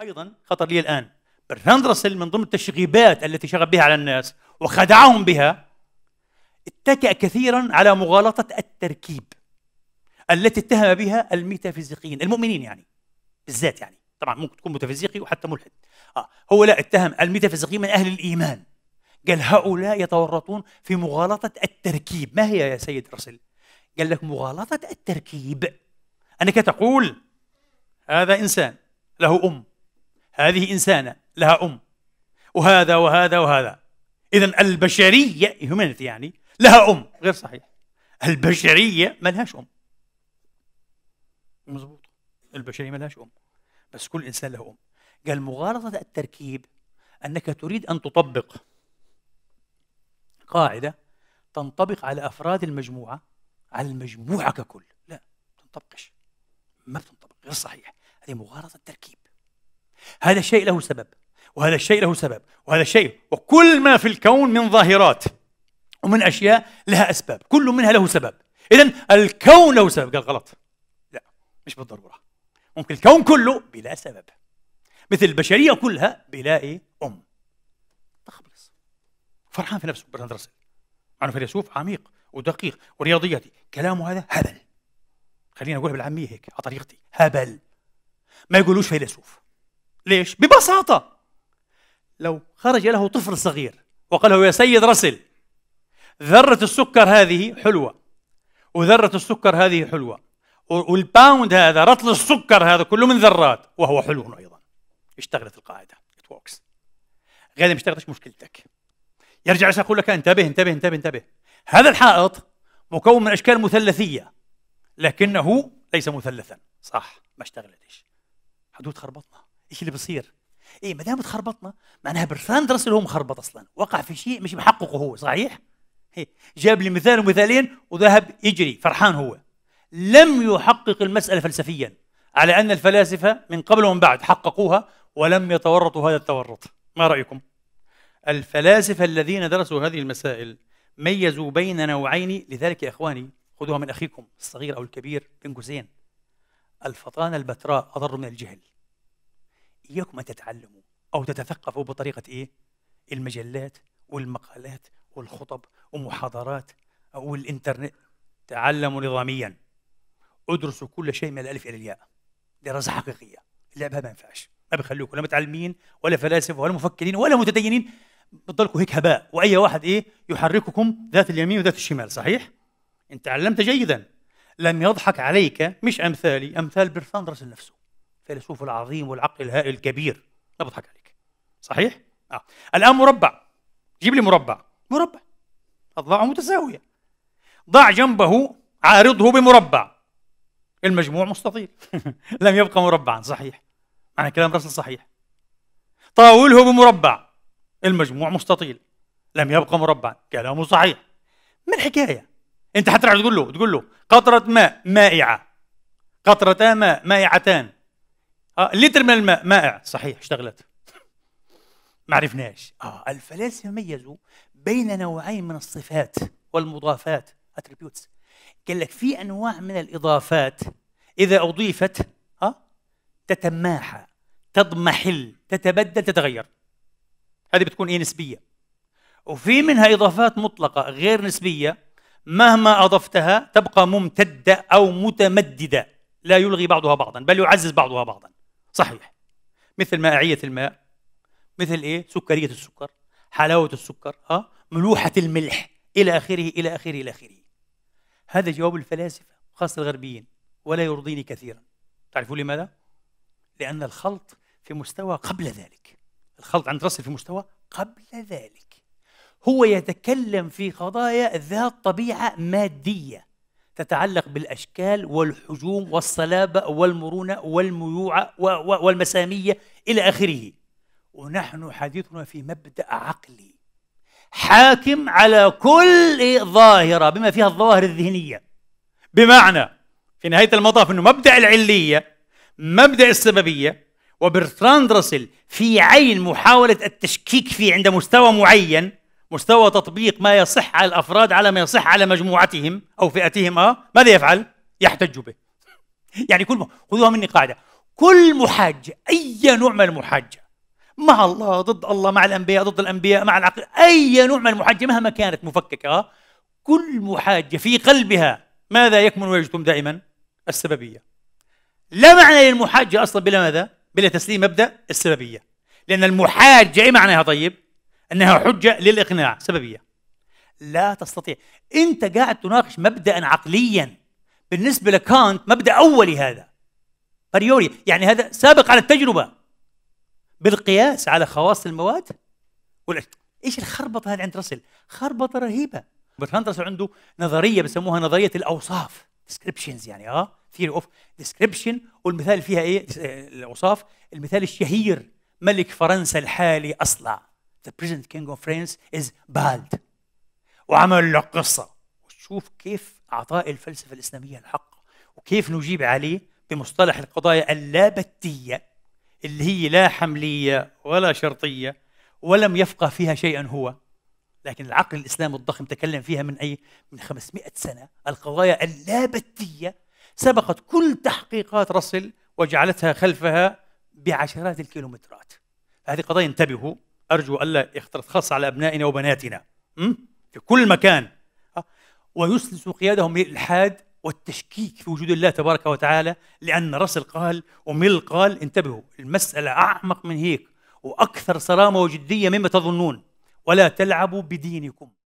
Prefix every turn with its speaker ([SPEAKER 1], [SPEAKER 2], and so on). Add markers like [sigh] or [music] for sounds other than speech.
[SPEAKER 1] ايضا خطر لي الان برتراند راسل من ضمن التشغيبات التي شغب بها على الناس وخدعهم بها اتكأ كثيرا على مغالطة التركيب التي اتهم بها الميتافيزيقيين المؤمنين يعني بالذات يعني طبعا ممكن تكون متافيزيقي وحتى ملحد آه هو لا اتهم الميتافيزيقيين من أهل الإيمان قال هؤلاء يتورطون في مغالطة التركيب ما هي يا سيد رسل قال لك مغالطة التركيب أنك تقول هذا إنسان له أم هذه إنسانة لها أم وهذا وهذا وهذا إذا البشرية هيومانيتي يعني لها أم غير صحيح البشرية ما لهاش أم مظبوط البشرية ما لهاش أم بس كل إنسان له أم قال مغالطة التركيب أنك تريد أن تطبق قاعدة تنطبق على أفراد المجموعة على المجموعة ككل لا ما تنطبقش ما بتنطبق غير صحيح هذه مغالطة التركيب هذا الشيء له سبب وهذا الشيء له سبب وهذا الشيء وكل ما في الكون من ظاهرات ومن أشياء لها أسباب كل منها له سبب إذا الكون له سبب قال غلط لا مش بالضرورة ممكن الكون كله بلا سبب مثل البشرية كلها بلا إيه؟ أم تخلص فرحان في نفسه برنارد راسل عن فيلسوف عميق ودقيق ورياضياتي كلامه هذا هبل خلينا اقولها بالعامية هيك على طريقتي هبل ما يقولوش فيلسوف ليش؟ ببساطة لو خرج له طفل صغير وقال له يا سيد رسل ذرة السكر هذه حلوة وذرة السكر هذه حلوة والباوند هذا رطل السكر هذا كله من ذرات وهو حلو أيضا اشتغلت القاعدة ات غير ما اشتغلتش مشكلتك يرجع يقول لك انتبه انتبه انتبه انتبه هذا الحائط مكون من أشكال مثلثية لكنه ليس مثلثا صح ما اشتغلتش حدود خربطنا ايش اللي بصير ايه ما دام تخربطنا معناها برثاند راسل هو مخربط اصلا وقع في شيء مش محققه هو صحيح إيه؟ جاب لي مثال ومثالين وذهب يجري فرحان هو لم يحقق المساله فلسفيا على ان الفلاسفه من قبل ومن بعد حققوها ولم يتورطوا هذا التورط ما رايكم الفلاسفه الذين درسوا هذه المسائل ميزوا بين نوعين لذلك يا اخواني خذوها من اخيكم الصغير او الكبير بين قوسين الفطانه البتراء اضر من الجهل إياكم أن تتعلموا أو تتثقفوا بطريقة إيه؟ المجلات والمقالات والخطب ومحاضرات أو الإنترنت تعلموا نظاميا ادرسوا كل شيء من الألف إلى الياء دراسة حقيقية لعبها ما ينفعش ما بيخلوكم لا متعلمين ولا فلاسفة ولا مفكرين ولا متدينين بتضلكم هيك هباء واي واحد ايه يحرككم ذات اليمين وذات الشمال صحيح انت علمت جيدا لم يضحك عليك مش امثالي امثال برثان رسل نفسه الفيلسوف العظيم والعقل الهائل الكبير لا بضحك عليك صحيح؟ آه. الآن مربع جيب لي مربع مربع أضلاعه متساوية ضع جنبه عارضه بمربع المجموع مستطيل [laughs] لم يبقى مربعا صحيح معنى كلام رسل صحيح طاوله بمربع المجموع مستطيل لم يبقى مربعا كلامه صحيح ما الحكايه انت حتروح تقول له تقول له قطره ماء مائعه قطرتا ماء مائعتان آه لتر من الماء مائع صحيح اشتغلت ما عرفناش آه الفلاسفة ميزوا بين نوعين من الصفات والمضافات اتريبيوتس قال لك في انواع من الاضافات اذا اضيفت آه تتماحى تضمحل تتبدل تتغير هذه بتكون ايه نسبيه وفي منها اضافات مطلقه غير نسبيه مهما اضفتها تبقى ممتده او متمدده لا يلغي بعضها بعضا بل يعزز بعضها بعضا صحيح مثل مائعية الماء مثل ايه سكرية السكر حلاوة السكر ها ملوحة الملح إلى آخره إلى آخره إلى آخره هذا جواب الفلاسفة خاصة الغربيين ولا يرضيني كثيرا تعرفون لماذا؟ لأن الخلط في مستوى قبل ذلك الخلط عند رسل في مستوى قبل ذلك هو يتكلم في قضايا ذات طبيعة مادية تتعلق بالأشكال والحجوم والصلابة والمرونة والميوعة والمسامية إلى آخره ونحن حديثنا في مبدأ عقلي حاكم على كل ظاهرة بما فيها الظواهر الذهنية بمعنى في نهاية المطاف أنه مبدأ العلية مبدأ السببية وبرتراند راسل في عين محاولة التشكيك فيه عند مستوى معين مستوى تطبيق ما يصح على الافراد على ما يصح على مجموعتهم او فئتهم اه ماذا يفعل؟ يحتج به يعني كل خذوها مني قاعده كل محاجه اي نوع من المحاجه مع الله ضد الله مع الانبياء ضد الانبياء مع العقل اي نوع من المحاجه مهما كانت مفككه كل محاجه في قلبها ماذا يكمن ويجتم دائما؟ السببيه لا معنى للمحاجه اصلا بلا ماذا؟ بلا تسليم مبدا السببيه لان المحاجه أي معناها طيب؟ أنها حجة للإقناع سببية لا تستطيع أنت قاعد تناقش مبدأ عقليا بالنسبة لكانت مبدأ أولي هذا بريوري يعني هذا سابق على التجربة بالقياس على خواص المواد ولا ايش الخربطه هذه عند رسل؟ خربطه رهيبه برتراند راسل عنده نظريه بسموها نظريه الاوصاف ديسكربشنز يعني اه ثيري اوف ديسكربشن والمثال فيها ايه؟ الاوصاف المثال الشهير ملك فرنسا الحالي اصلع the present king of France is bald وعمل له قصة وشوف كيف أعطاء الفلسفة الإسلامية الحق وكيف نجيب عليه بمصطلح القضايا اللابتية اللي هي لا حملية ولا شرطية ولم يفقه فيها شيئا هو لكن العقل الإسلامي الضخم تكلم فيها من أي من 500 سنة القضايا اللابتية سبقت كل تحقيقات رسل وجعلتها خلفها بعشرات الكيلومترات هذه قضايا انتبهوا أرجو ألا يختلط خاصة على أبنائنا وبناتنا في كل مكان أه؟ ويسلس قيادهم للإلحاد والتشكيك في وجود الله تبارك وتعالى لأن رسل قال وميل قال انتبهوا المسألة أعمق من هيك وأكثر صرامة وجدية مما تظنون ولا تلعبوا بدينكم